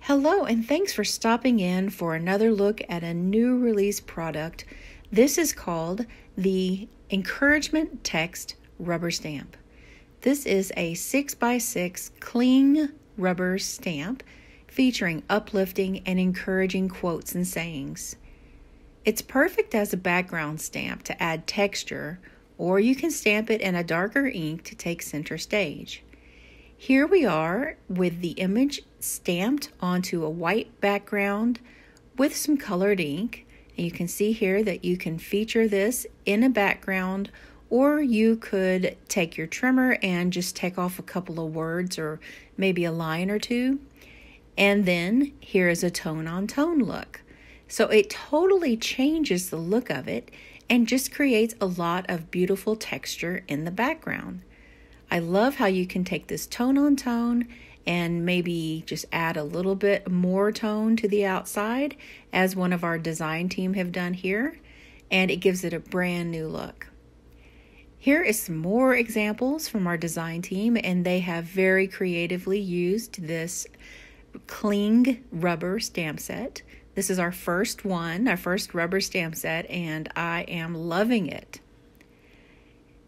Hello, and thanks for stopping in for another look at a new release product. This is called the Encouragement Text Rubber Stamp. This is a 6x6 cling rubber stamp featuring uplifting and encouraging quotes and sayings. It's perfect as a background stamp to add texture or you can stamp it in a darker ink to take center stage. Here we are with the image stamped onto a white background with some colored ink. And you can see here that you can feature this in a background or you could take your trimmer and just take off a couple of words or maybe a line or two. And then here is a tone on tone look. So it totally changes the look of it and just creates a lot of beautiful texture in the background. I love how you can take this tone on tone and maybe just add a little bit more tone to the outside as one of our design team have done here and it gives it a brand new look. Here is some more examples from our design team and they have very creatively used this cling rubber stamp set this is our first one, our first rubber stamp set, and I am loving it.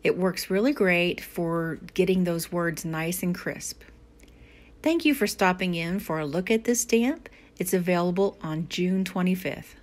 It works really great for getting those words nice and crisp. Thank you for stopping in for a look at this stamp. It's available on June 25th.